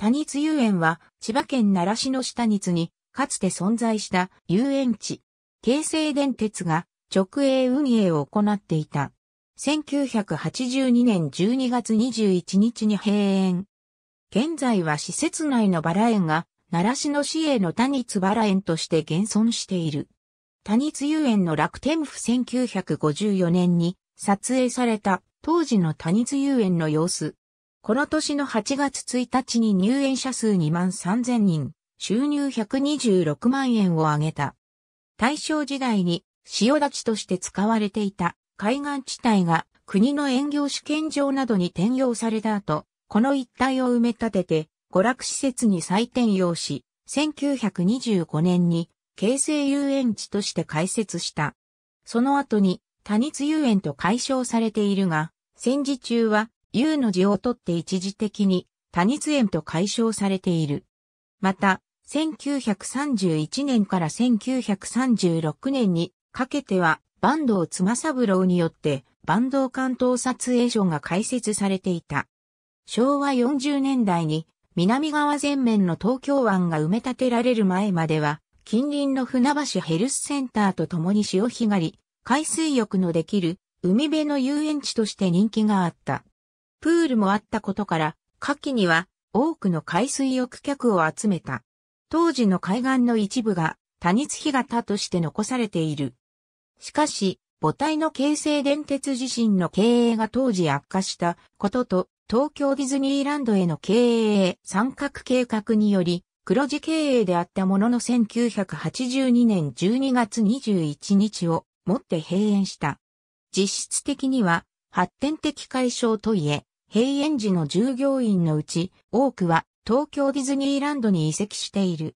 谷津遊園は千葉県奈良市の下にかつて存在した遊園地。京成電鉄が直営運営を行っていた。1982年12月21日に閉園。現在は施設内のバラ園が奈良市の市営の谷津バラ園として現存している。谷津遊園の楽天府1954年に撮影された当時の谷津遊園の様子。この年の8月1日に入園者数2万3000人、収入126万円を上げた。大正時代に塩立ちとして使われていた海岸地帯が国の園業試験場などに転用された後、この一帯を埋め立てて娯楽施設に再転用し、1925年に京成遊園地として開設した。その後に多日遊園と解消されているが、戦時中は U の字を取って一時的に多日園と解消されている。また、1931年から1936年にかけては、坂東妻三郎によって、坂東関東撮影所が開設されていた。昭和40年代に、南側全面の東京湾が埋め立てられる前までは、近隣の船橋ヘルスセンターと共に潮干狩り、海水浴のできる海辺の遊園地として人気があった。プールもあったことから、夏季には多くの海水浴客を集めた。当時の海岸の一部が多日日型として残されている。しかし、母体の京成電鉄自身の経営が当時悪化したことと、東京ディズニーランドへの経営三角計画により、黒字経営であったものの1982年12月21日をもって閉園した。実質的には発展的解消といえ、閉園時の従業員のうち多くは東京ディズニーランドに移籍している。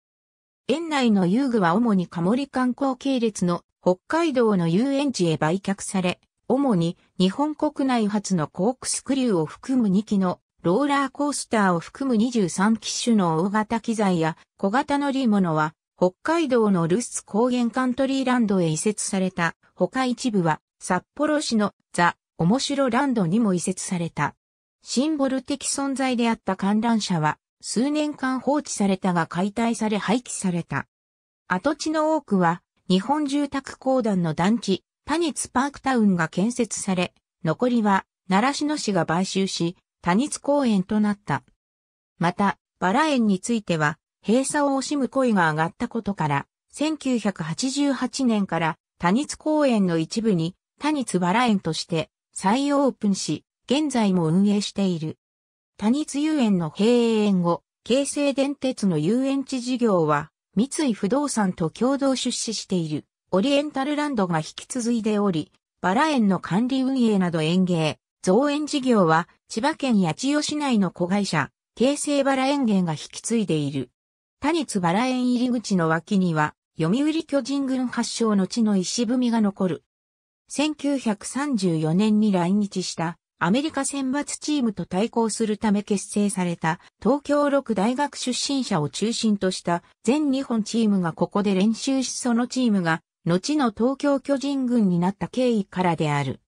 園内の遊具は主にカモリ観光系列の北海道の遊園地へ売却され、主に日本国内初のコークスクリューを含む2機のローラーコースターを含む23機種の大型機材や小型乗り物は北海道のルス高原カントリーランドへ移設された他一部は札幌市のザ・しろランドにも移設された。シンボル的存在であった観覧車は、数年間放置されたが解体され廃棄された。跡地の多くは、日本住宅公団の団地、タニツパークタウンが建設され、残りは、奈良市の市が買収し、タニツ公園となった。また、バラ園については、閉鎖を惜しむ声が上がったことから、1988年から、タニツ公園の一部に、タニツバラ園として、再オープンし、現在も運営している。多日遊園の閉園後、京成電鉄の遊園地事業は、三井不動産と共同出資している、オリエンタルランドが引き続いており、バラ園の管理運営など園芸、造園事業は、千葉県八千代市内の子会社、京成バラ園芸が引き継いでいる。多日バラ園入り口の脇には、読売巨人軍発祥の地の石踏みが残る。1934年に来日したアメリカ選抜チームと対抗するため結成された東京6大学出身者を中心とした全日本チームがここで練習しそのチームが後の東京巨人軍になった経緯からである。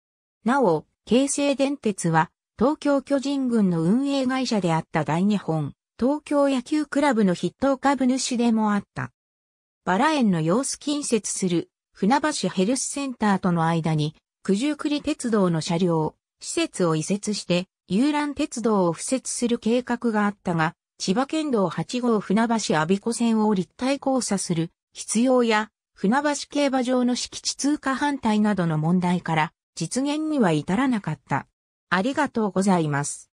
なお、京成電鉄は東京巨人軍の運営会社であった大日本東京野球クラブの筆頭株主でもあった。バラ園の様子近接する船橋ヘルスセンターとの間に九十九里鉄道の車両、施設を移設して遊覧鉄道を敷設する計画があったが、千葉県道8号船橋阿鼻子線を立体交差する必要や船橋競馬場の敷地通過反対などの問題から実現には至らなかった。ありがとうございます。